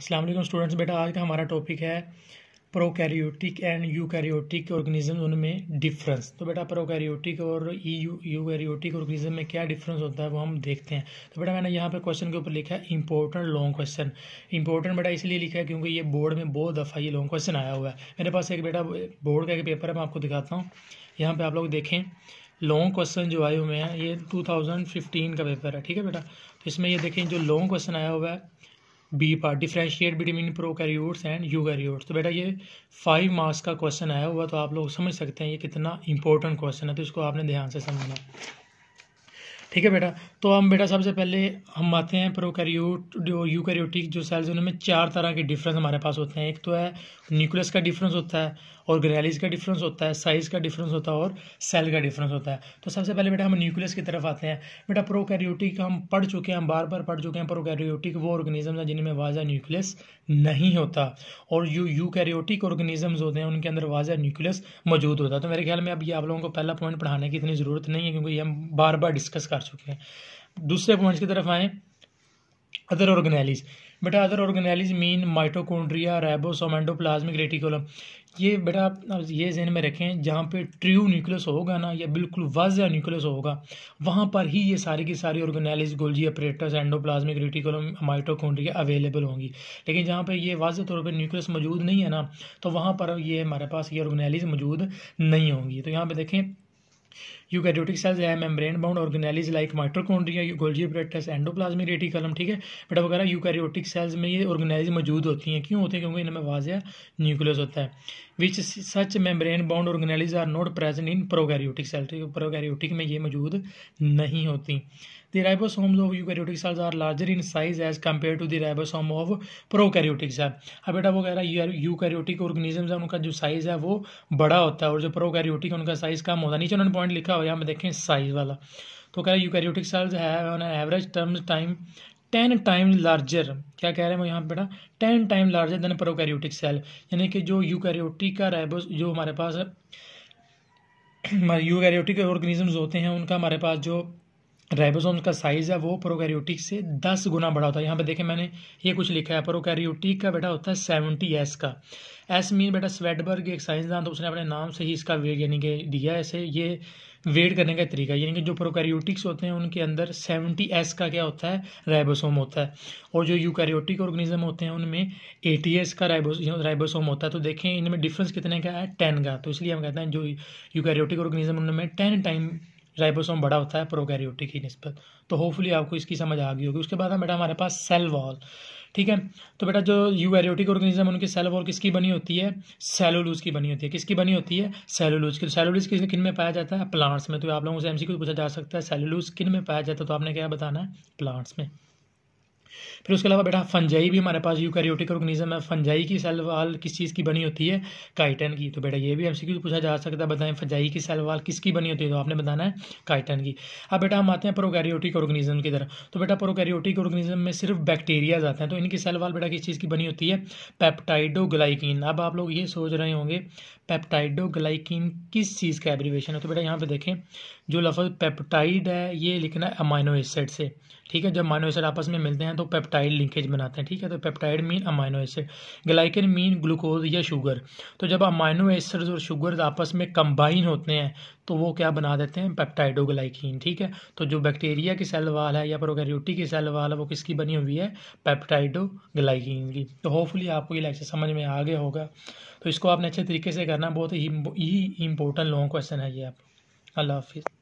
अस्सलाम वालेकुम स्टूडेंट्स बेटा आज का हमारा टॉपिक है प्रोकैरियोटिक एंड यूकैरियोटिक ऑर्गेनिज्म उनमें डिफरेंस तो बेटा प्रोकैरियोटिक और ई यू यूकैरियोटिक ऑर्गेनिज्म में क्या डिफरेंस होता है वो हम देखते हैं तो बेटा मैंने यहाँ पे क्वेश्चन के ऊपर लिखा है इंपॉर्टेंट लॉन्ग क्वेश्चन इंपॉर्टेंट बेटा इसलिए लिखा है क्योंकि ये बोर्ड में बहुत दफ़ा ये लॉन्ग क्वेश्चन आया हुआ है मेरे पास एक बेटा बोर्ड का एक पेपर है मैं आपको दिखाता हूँ यहाँ पर आप लोग देखें लॉन्ग क्वेश्चन जो आए हुए हैं ये 2015 का पेपर है ठीक है बेटा तो इसमें ये देखें जो लॉन्ग क्वेश्चन आया हुआ है B part differentiate between prokaryotes and eukaryotes तो बेटा ये फाइव मार्क्स का क्वेश्चन आया हुआ तो आप लोग समझ सकते हैं ये कितना इंपॉर्टेंट क्वेश्चन है तो इसको आपने ध्यान से समझना ठीक है बेटा तो हम बेटा सबसे पहले हम आते हैं प्रोकैरियोट जो यूकैरियोटिक जो सेल्स हैं उनमें चार तरह के डिफरेंस हमारे पास होते हैं एक तो है न्यूक्लियस का डिफरेंस होता है और ग्रेलिस का डिफरेंस होता है साइज का डिफरेंस होता है और सेल का डिफरेंस होता है तो सबसे पहले बेटा हम न्यूक्लियस की तरफ आते हैं बेटा प्रोकैरियोटिक हम पढ़ चुके हैं हम बार बार पढ़ चुके हैं प्रोकैरियोटिक वो ऑर्गेनिज्म हैं जिनमें वाजा न्यूक्लियस नहीं होता और जो यूकैरियोटिक ऑर्गेनिजम्स होते हैं उनके अंदर वाजा न्यूक्लियस मौजूद होता है तो मेरे ख्याल में अब ये आप लोगों को पहला पॉइंट पढ़ाने की इतनी ज़रूरत नहीं है क्योंकि ये हम बार बार डिस्कस कर हार चुके हैं दूसरे पॉइंट्स की तरफ आए अदर ऑर्गेनाइलिस बेटा other organelles mean mitochondria ribosome endoplasmic reticulum ये बेटा आप ये जहन में रखें जहाँ पे ट्रू न्यूक्लियस होगा ना या बिल्कुल वाजह न्यूक्लियस होगा वहाँ पर ही ये सारी की सारी organelles Golgi apparatus endoplasmic reticulum mitochondria available होंगी लेकिन जहाँ पर यह वाजह तौर पर न्यूक्लियस मौजूद नहीं है ना तो वहाँ पर ये हमारे पास ये ऑर्गेनाइलिस मौजूद नहीं होंगी तो यहाँ पर देखें यूकैरियोटिक सेल्स है membrane bound organelles like mitochondria Golgi apparatus endoplasmic reticulum ठीक है बट वगैरह यूकैरियोटिक सेल्स में ये ऑर्गेनाइज मौजूद होती हैं क्यों होते हैं क्योंकि इनमें वाजह न्यूक्लियस होता है which such membrane bound organelles are not present in prokaryotic cell ठीक है प्रोकैरियोटिक में ये मौजूद नहीं होती The ribosomes of eukaryotic cells are larger in size as compared to the ribosome of prokaryotic cell. अब बेटा वो कह रहा है यूकैरियोटिक ऑर्गेनिजम्स है उनका जो साइज है वो बड़ा होता है और जो प्रोकैरियोटिक उनका साइज कम होता है नीचे उन्होंने पॉइंट लिखा हुआ है हम देखें साइज वाला तो कह रहा है eukaryotic cells have on average terms time ten time larger क्या कह रहे हैं वो यहाँ बेटा ten time larger than prokaryotic cell यानी कि जो यूकैरियोटिक का राइबोस जो हमारे पास यूकैरियोटिक ऑर्गेनिजम्स होते हैं उनका हमारे पास जो राइबोसोम का साइज है वो प्रोकैरियोटिक से दस गुना बड़ा होता है यहाँ पे देखें मैंने ये कुछ लिखा है प्रोकैरियोटिक का बेटा होता है सेवेंटी एस का एस मीन बेटा स्वेटबर्ग एक साइंसदान तो उसने अपने नाम से ही इसका वेट यानी कि दिया है ऐसे ये वेट करने का तरीका यानी कि जो प्रोकैरियोटिक्स होते हैं उनके अंदर सेवेंटी एस का क्या होता है राइबोसोम होता है और जो यूकैरियोटिक ऑर्गेनिज्म होते हैं उनमें एटी एस का राइबोसोम होता है तो देखें इनमें डिफरेंस कितने का है टेन का तो इसलिए हम कहते हैं जो यूकैरियोटिक ऑर्गेनिज्म उनमें टेन टाइम राइबोसोम बड़ा होता है प्रोकैरियोटिक की नस्बत तो होपफुली आपको इसकी समझ आ गई होगी उसके बाद है बेटा हमारे पास सेल वॉल ठीक है तो बेटा जो यू एरियोटिक ऑर्गेनिज्म उनकी सेल वॉल किसकी बनी होती है सेलुलूज की बनी होती है किसकी बनी होती है सेलुलूज की सेलुलूज किस किन में पाया जाता है प्लांट्स में तो आप लोगों से एमसीक्यू पूछा जा सकता है सेलुलूज किन में पाया जाता है तो आपने क्या बताना है प्लांट्स में फिर उसके अलावा बेटा फंजाई भी हमारे पास यूकैरियोटिक ऑर्गेनिज्म है फंजाई की सेल वाल किस चीज़ की बनी होती है काइटन की तो बेटा ये भी हमसे क्यों पूछा जा सकता है बताएं फंजाई की सेल वाल किसकी बनी होती है तो आपने बताना है काइटन की अब बेटा हम आते हैं प्रोकैरियोटिक ऑर्गेनिज्म की तरफ तो बेटा प्रोकैरियोटिक ऑर्गेनिज्म में सिर्फ बैक्टीरियाज आते हैं तो इनकी सेल वाल बेटा किस चीज़ की बनी होती है पेप्टाइडोग्लाइकिन अब आप लोग ये सोच रहे होंगे पेप्टाइडोग्लाइकिन किस चीज़ का एब्रीवेशन है तो बेटा यहाँ पर देखें जो लफ्ज़ पेप्टाइड है ये लिखना है अमाइनो एसिड से ठीक है जब अमाइनो एसिड आपस में मिलते हैं तो पेप्टाइड लिंकेज बनाते हैं ठीक है तो peptide mean amino acid glycan mean glucose या शुगर तो जब अमाइनो एसिड्स और शुगर आपस में कंबाइन होते हैं तो वो क्या बना देते हैं पेप्टाइडोग्लाइकिन ठीक है तो जो बैक्टीरिया की सेल वाल है या प्रोकैरियोटिक की सेल वाल है वो किसकी बनी हुई है पेप्टाइडोग्लाइकिन की तो होपफुली आपको ये लेक्चर समझ में आ गया होगा तो इसको आपने अच्छे तरीके से करना बहुत ही इम्पोर्टेंट लोगों क्वेश्चन है ये आप अल्लाह हाफिज़